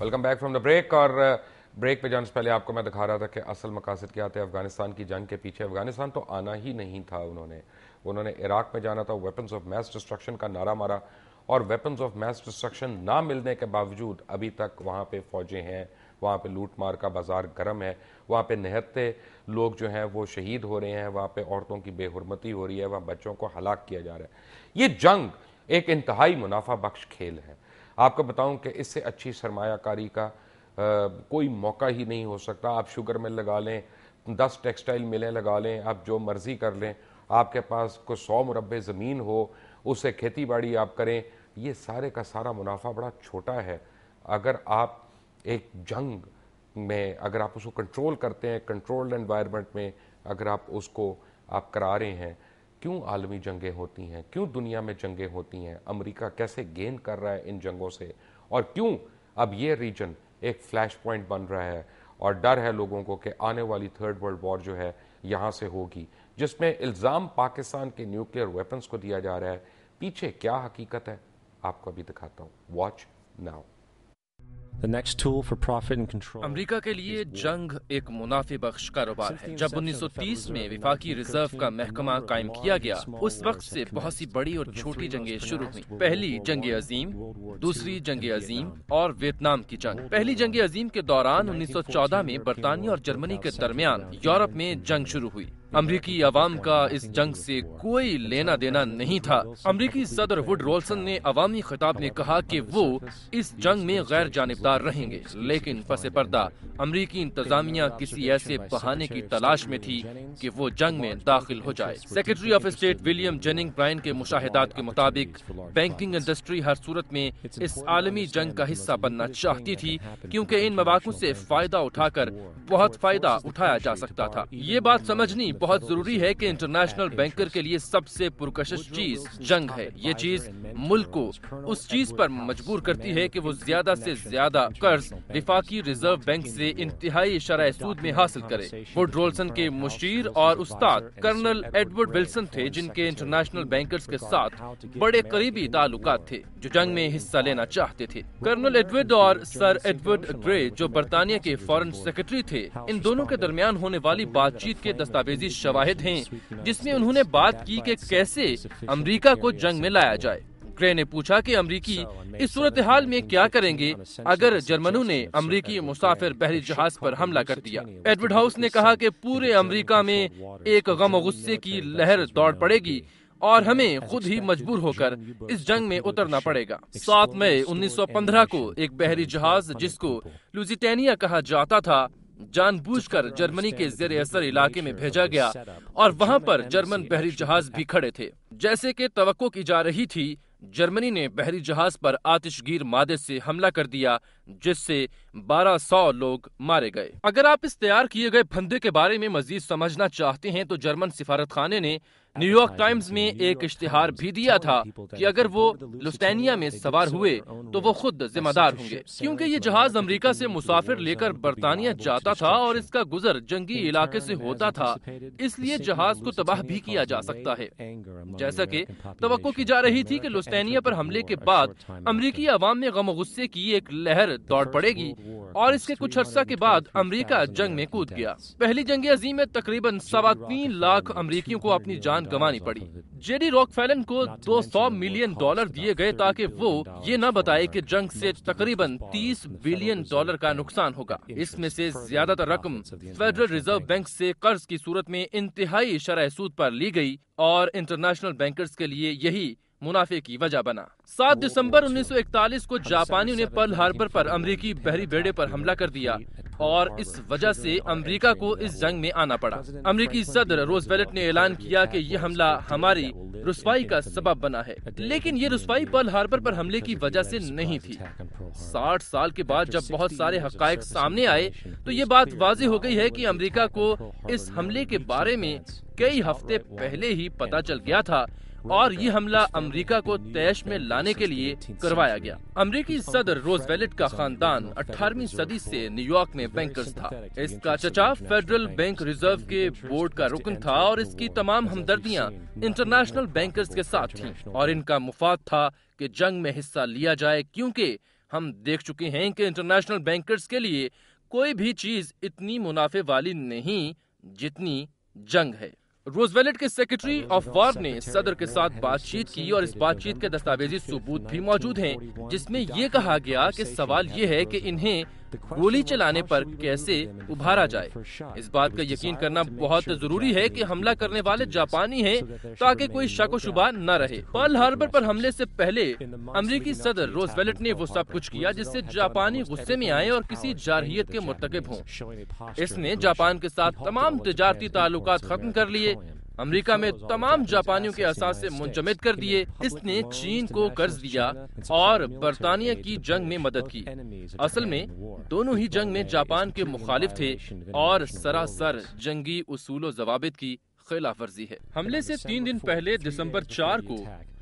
Welcome back from the break और break पे जाने से पहले आपको मैं दिखा रहा था कि असल मकासद क्या थे अफगानिस्तान की जंग के पीछे अफगानिस्तान तो आना ही नहीं था उन्होंने उन्होंने इराक में जाना था वेपन्स ऑफ मैस डिस्ट्रक्शन का नारा मारा और वेपन्स ऑफ मैस डिस्ट्रक्शन ना मिलने के बावजूद अभी तक वहाँ पे फौजें हैं वहाँ पे लूटमार का बाजार गर्म है वहाँ पे निहत्ते लोग जो हैं वो शहीद हो रहे हैं वहाँ पे औरतों की बेहरमती हो रही है वहाँ बच्चों को हलाक किया जा रहा है ये जंग एक इंतहाई मुनाफा बख्श खेल है आपको बताऊं कि इससे अच्छी सरमाकारी का आ, कोई मौका ही नहीं हो सकता आप शुगर मिल लगा लें दस टेक्सटाइल मिलें लगा लें आप जो मर्ज़ी कर लें आपके पास कुछ सौ मुरबे ज़मीन हो उससे खेती बाड़ी आप करें ये सारे का सारा मुनाफा बड़ा छोटा है अगर आप एक जंग में अगर आप उसको कंट्रोल करते हैं कंट्रोल्ड एनवायरनमेंट में अगर आप उसको आप करा रहे हैं क्यों आलमी जंगें होती हैं क्यों दुनिया में जंगें होती हैं अमेरिका कैसे गेन कर रहा है इन जंगों से और क्यों अब ये रीजन एक फ्लैश पॉइंट बन रहा है और डर है लोगों को कि आने वाली थर्ड वर्ल्ड वॉर जो है यहाँ से होगी जिसमें इल्ज़ाम पाकिस्तान के न्यूक्लियर वेपन्स को दिया जा रहा है पीछे क्या हकीकत है आपको अभी दिखाता हूँ वॉच नाउ अमरीका के लिए जंग एक मुनाफे बख्श कारोबार है जब 1930 में विफाकी रिजर्व का महकमा कायम किया गया उस वक्त से बहुत सी बड़ी और छोटी जंगें शुरू हुई पहली जंग अजीम दूसरी जंग अजीम और वियतनाम की जंग पहली जंग अजीम के दौरान 1914 में बरतानिया और जर्मनी के दरमियान यूरोप में जंग शुरू हुई अमरीकी आवाम का इस जंग से कोई लेना देना नहीं था अमरीकी सदर वुड रोल्सन ने अवामी खिताब में कहा कि वो इस जंग में गैर जानबदार रहेंगे लेकिन पस पर्दा अमरीकी इंतजामिया किसी ऐसे बहाने की तलाश में थी कि वो जंग में दाखिल हो जाए secretary of state William Jenning Bryan के मुशाहदात के मुताबिक बैंकिंग इंडस्ट्री हर सूरत में इस आलमी जंग का हिस्सा बनना चाहती थी क्योंकि इन मवाकों से फायदा उठाकर बहुत फायदा उठाया जा सकता था ये बात समझनी बहुत जरूरी है कि इंटरनेशनल बैंकर के लिए सबसे पुरकशिश चीज जंग है ये चीज मुल्क को उस चीज पर मजबूर करती है कि वो ज्यादा से ज्यादा कर्ज विफाकी रिजर्व बैंक से इंतहाई शराय सूद में हासिल करे वो रोल्सन के मुशीर और उस्ताद कर्नल एडवर्ड विल्सन थे जिनके इंटरनेशनल बैंकर्स के साथ बड़े करीबी ताल्लुक थे जो जंग में हिस्सा लेना चाहते थे कर्नल एडवर्ड और सर एडवर्ड ग्रे जो बर्तानिया के फॉरन सेक्रेटरी थे इन दोनों के दरमियान होने वाली बातचीत के दस्तावेजी शवाहिद हैं जिसमें उन्होंने बात की कि कैसे अमेरिका को जंग में लाया जाए क्रे ने पूछा कि अमरीकी इस सूरत हाल में क्या करेंगे अगर जर्मनों ने अमरीकी मुसाफिर बहरी जहाज पर हमला कर दिया एडवर्ड हाउस ने कहा कि पूरे अमरीका में एक गम गुस्से की लहर दौड़ पड़ेगी और हमें खुद ही मजबूर होकर इस जंग में उतरना पड़ेगा सात मई 1915 को एक बहरी जहाज जिसको लुजिटेनिया कहा जाता था जानबूझकर जर्मनी के जेर असर इलाके में भेजा गया और वहां पर जर्मन बहरी जहाज भी खड़े थे जैसे कि तवक्को की जा रही थी जर्मनी ने बहरी जहाज पर आतिशगीर मादे से हमला कर दिया जिससे 1200 लोग मारे गए अगर आप इस तैयार किए गए फंदे के बारे में मजीद समझना चाहते हैं तो जर्मन सिफारत खाने ने न्यूयॉर्क टाइम्स में एक इश्तिहार भी दिया था कि अगर वो लुस्टैनिया में सवार हुए तो वो खुद जिम्मेदार होंगे क्योंकि ये जहाज अमेरिका से मुसाफिर लेकर बरतानिया जाता था और इसका गुजर जंगी इलाके से होता था इसलिए जहाज को तबाह भी किया जा सकता है जैसा कि तो की जा रही थी कि लुस्टैनिया पर हमले के बाद अमरीकी अवाम में गम गुस्से की एक लहर दौड़ पड़ेगी और इसके कुछ अर्सा के बाद अमरीका जंग में कूद गया पहली जंग अजीम में तकरीबन सवा तीन लाख अमरीकियों को अपनी जान जान गंवानी पड़ी जेडी रॉकफेलन को 200 मिलियन डॉलर दिए गए ताकि वो ये न बताए कि जंग से तकरीबन 30 बिलियन डॉलर का नुकसान होगा इसमें से ज्यादातर रकम फेडरल रिजर्व बैंक से कर्ज की सूरत में इंतहाई शरह सूद पर ली गई और इंटरनेशनल बैंकर्स के लिए यही मुनाफे की वजह बना सात दिसंबर 1941 को जापानियों ने पर्ल हार्बर पर अमेरिकी बहरी बेड़े पर हमला कर दिया और इस वजह से अमेरिका को इस जंग में आना पड़ा अमेरिकी सदर रोज ने ऐलान किया कि यह हमला हमारी रुसवाई का सबब बना है लेकिन ये रुसवाई पर्ल हार्बर पर हमले की वजह से नहीं थी 60 साल के बाद जब बहुत सारे हकायक सामने आए तो ये बात वाजी हो गई है कि अमेरिका को इस हमले के बारे में कई हफ्ते पहले ही पता चल गया था और ये हमला अमेरिका को तैश में लाने के लिए करवाया गया अमेरिकी सदर वेलेट का खानदान 18वीं सदी से न्यूयॉर्क में बैंकर्स था इसका चचा फेडरल बैंक रिजर्व के बोर्ड का रुकन था और इसकी तमाम हमदर्दियाँ इंटरनेशनल बैंकर्स के साथ थी और इनका मुफाद था कि जंग में हिस्सा लिया जाए क्योंकि हम देख चुके हैं कि इंटरनेशनल बैंकर्स के लिए कोई भी चीज इतनी मुनाफे वाली नहीं जितनी जंग है रोजवेलेट के सेक्रेटरी ऑफ वार ने सदर के साथ बातचीत की और इस बातचीत के दस्तावेजी सबूत भी मौजूद हैं, जिसमें ये कहा गया कि सवाल ये है कि इन्हें गोली चलाने पर कैसे उभारा जाए इस बात का यकीन करना बहुत जरूरी है कि हमला करने वाले जापानी हैं ताकि कोई शक शुबा न रहे पर्ल हार्बर पर हमले से पहले अमेरिकी सदर रोजवेलट ने वो सब कुछ किया जिससे जापानी गुस्से में आए और किसी जारहियत के मुरतकब हों इसने जापान के साथ तमाम तजारती ताल्लुक खत्म कर लिए अमेरिका में तमाम जापानियों के असासे मुंजमद कर दिए इसने चीन को कर्ज दिया और बरतानिया की जंग में मदद की असल में दोनों ही जंग में जापान के मुखालिफ थे और सरासर जंगी उसूल जवाबित की खिलाफ वर्जी है हमले से तीन दिन पहले दिसंबर चार को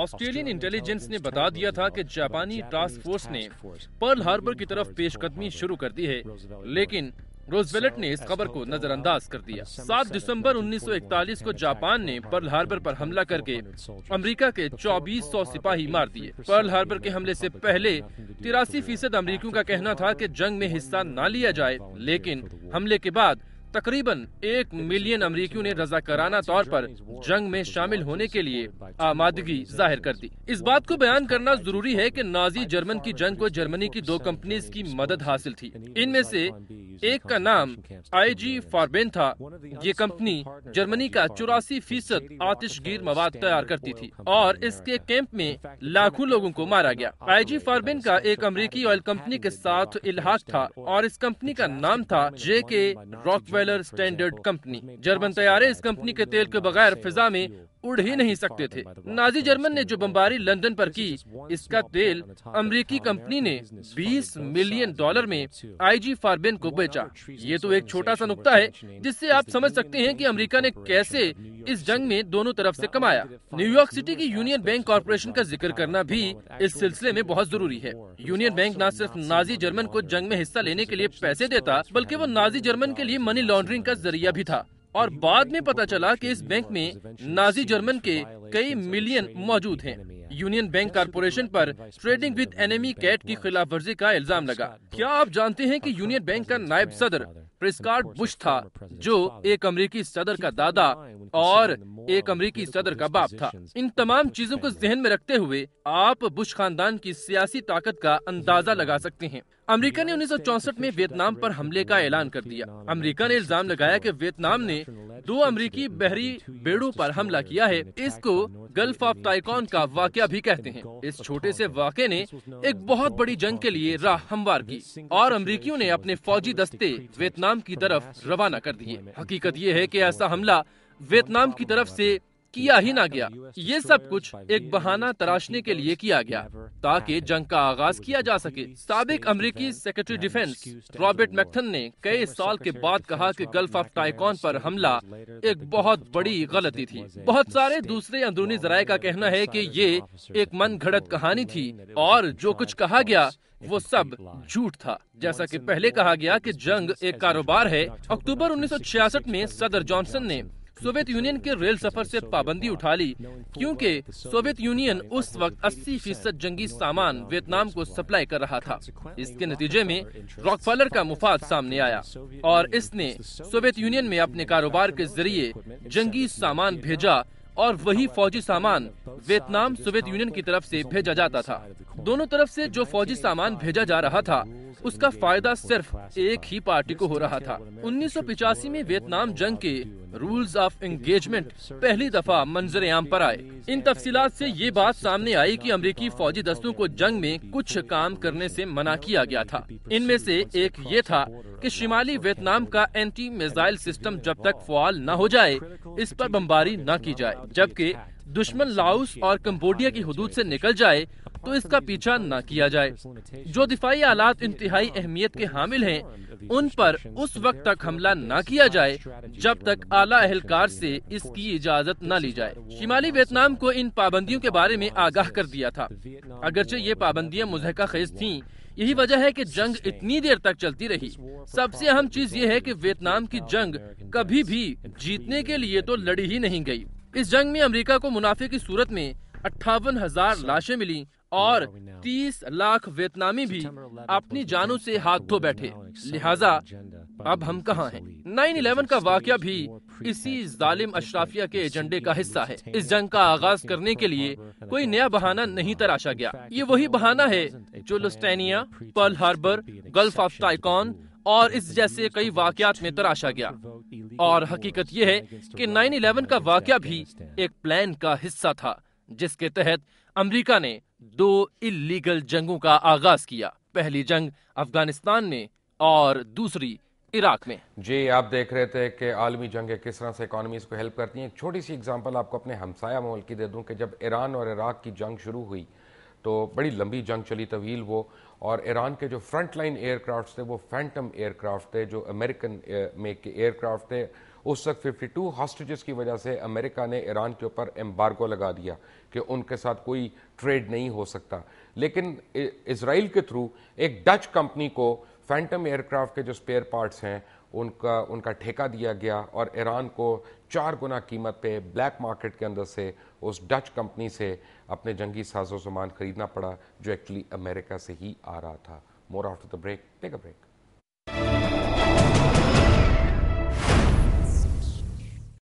ऑस्ट्रेलियन इंटेलिजेंस ने बता दिया था कि जापानी टास्क फोर्स ने पर्ल हार्बर की तरफ पेशकदमी शुरू कर दी है लेकिन रोजवेलट ने इस खबर को नजरअंदाज कर दिया सात दिसंबर 1941 को जापान ने पर्ल हार्बर पर हमला करके अमेरिका के 2400 सिपाही मार दिए पर्ल हार्बर के हमले से पहले तिरासी फीसद अमरीकियों का कहना था कि जंग में हिस्सा ना लिया जाए लेकिन हमले के बाद तकरीबन एक मिलियन अमरीकियों ने रजाकाराना तौर पर जंग में शामिल होने के लिए आमादगी जाहिर कर दी इस बात को बयान करना जरूरी है कि नाजी जर्मन की जंग को जर्मनी की दो कंपनीज की मदद हासिल थी इनमें से एक का नाम आई जी फारबेन था ये कंपनी जर्मनी का चौरासी फीसद आतिशगीर मवाद तैयार करती थी और इसके कैंप में लाखों लोगों को मारा गया आई जी फारबेन का एक अमेरिकी ऑयल कंपनी के साथ इलाहाक था और इस कंपनी का नाम था जे के वेलर स्टैंडर्ड कंपनी जर्मन तैयारे इस कंपनी के तेल के बगैर फिजा में उड़ ही नहीं सकते थे नाजी जर्मन ने जो बमबारी लंदन पर की इसका तेल अमेरिकी कंपनी ने 20 मिलियन डॉलर में आईजी फारबेन को बेचा ये तो एक छोटा सा नुकता है जिससे आप समझ सकते हैं कि अमेरिका ने कैसे इस जंग में दोनों तरफ से कमाया न्यूयॉर्क सिटी की यूनियन बैंक कॉरपोरेशन का जिक्र करना भी इस सिलसिले में बहुत जरूरी है यूनियन बैंक न सिर्फ नाजी जर्मन को जंग में हिस्सा लेने के लिए पैसे देता बल्कि वो नाजी जर्मन के लिए मनी लॉन्ड्रिंग का जरिया भी था और बाद में पता चला कि इस बैंक में नाजी जर्मन के कई मिलियन मौजूद हैं। यूनियन बैंक कारपोरेशन पर ट्रेडिंग विद एनिमी कैट की खिलाफ वर्जी का इल्जाम लगा क्या आप जानते हैं कि यूनियन बैंक का नायब सदर प्रिस्कार्ड बुश था जो एक अमरीकी सदर का दादा और एक अमरीकी सदर का बाप था इन तमाम चीजों को जहन में रखते हुए आप बुश खानदान की सियासी ताकत का अंदाजा लगा सकते हैं अमेरिका ने उन्नीस में वियतनाम पर हमले का ऐलान कर दिया अमेरिका ने इल्जाम लगाया कि वियतनाम ने दो अमेरिकी बहरी बेड़ों पर हमला किया है इसको गल्फ ऑफ टाइकॉन का वाक्य भी कहते हैं इस छोटे से वाक्य ने एक बहुत बड़ी जंग के लिए राह हमवार की और अमरीकियों ने अपने फौजी दस्ते वियतनाम की तरफ रवाना कर दिए हकीकत ये है की ऐसा हमला वियतनाम की तरफ से किया ही ना गया ये सब कुछ एक बहाना तराशने के लिए किया गया ताकि जंग का आगाज किया जा सके सबक अमरीकी सेक्रेटरी डिफेंस रॉबर्ट मैक्थन ने कई साल के बाद कहा कि गल्फ ऑफ टाइकॉन पर हमला एक बहुत बड़ी गलती थी बहुत सारे दूसरे अंदरूनी जराये का कहना है कि ये एक मन घड़त कहानी थी और जो कुछ कहा गया वो सब झूठ था जैसा कि पहले कहा गया कि जंग एक कारोबार है अक्टूबर 1966 में सदर जॉनसन ने सोवियत यूनियन के रेल सफर से पाबंदी उठा ली क्योंकि सोवियत यूनियन उस वक्त 80 फीसद जंगी सामान वियतनाम को सप्लाई कर रहा था इसके नतीजे में रॉकफेलर का मुफाद सामने आया और इसने सोवियत यूनियन में अपने कारोबार के जरिए जंगी सामान भेजा और वही फौजी सामान वियतनाम सोवियत यूनियन की तरफ से भेजा जाता था दोनों तरफ से जो फौजी सामान भेजा जा रहा था उसका फायदा सिर्फ एक ही पार्टी को हो रहा था 1985 में वियतनाम जंग के रूल्स ऑफ एंगेजमेंट पहली दफा मंजर आम पर आए इन तफसीत से ये बात सामने आई कि अमेरिकी फौजी दस्तों को जंग में कुछ काम करने से मना किया गया था इनमें से एक ये था कि शिमाली वियतनाम का एंटी मिसाइल सिस्टम जब तक फॉल न हो जाए इस पर बमबारी न की जाए जबकि दुश्मन लाओस और कम्बोडिया की हदूद से निकल जाए तो इसका पीछा न किया जाए जो दिफाई आलात इंतहाई अहमियत के हामिल हैं उन पर उस वक्त तक हमला न किया जाए जब तक आला एहलकार से इसकी इजाज़त न ली जाए शिमाली वियतनाम को इन पाबंदियों के बारे में आगाह कर दिया था अगरचे ये पाबंदियाँ मुजहका खेज थीं यही वजह है कि जंग इतनी देर तक चलती रही सबसे अहम चीज ये है कि वियतनाम की जंग कभी भी जीतने के लिए तो लड़ी ही नहीं गई इस जंग में अमेरिका को मुनाफे की सूरत में अट्ठावन हजार लाशें मिली और 30 लाख वियतनामी भी अपनी जानों से धो बैठे लिहाजा अब हम कहाँ हैं नाइन इलेवन का वाक्य भी इसी जालिम अशराफिया के एजेंडे का हिस्सा है इस जंग का आगाज करने के लिए कोई नया बहाना नहीं तराशा गया ये वही बहाना है जो Lusitania Pearl Harbor gulf of टाइकॉन और इस जैसे कई वाकयात में तराशा गया और हकीकत यह है कि 9/11 का वाकया भी एक प्लान का हिस्सा था जिसके तहत अमेरिका ने दो इलीगल जंगों का आगाज किया पहली जंग अफगानिस्तान में और दूसरी इराक में जी आप देख रहे थे कि आलमी जंगें किस तरह से इकानमीज को हेल्प करती हैं एक छोटी सी एग्जांपल आपको अपने हमसाया मोल की दे दूं कि जब ईरान और इराक की जंग शुरू हुई तो बड़ी लंबी जंग चली तवील वो और ईरान के जो फ्रंट लाइन एयरक्राफ्ट थे वो फैंटम एयरक्राफ्ट थे जो अमेरिकन मेक के एयरक्राफ्ट थे उस वक्त 52 हॉस्टेजेस की वजह से अमेरिका ने ईरान के ऊपर एम्बार्गो लगा दिया कि उनके साथ कोई ट्रेड नहीं हो सकता लेकिन इसराइल के थ्रू एक डच कंपनी को फैंटम एयरक्राफ्ट के जो स्पेयर पार्ट्स हैं उनका उनका ठेका दिया गया और ईरान को चार गुना कीमत पे ब्लैक मार्केट के अंदर से उस डच कंपनी से अपने जंगी साजो सामान खरीदना पड़ा जो एक्चुअली अमेरिका से ही आ रहा था more after the break take a break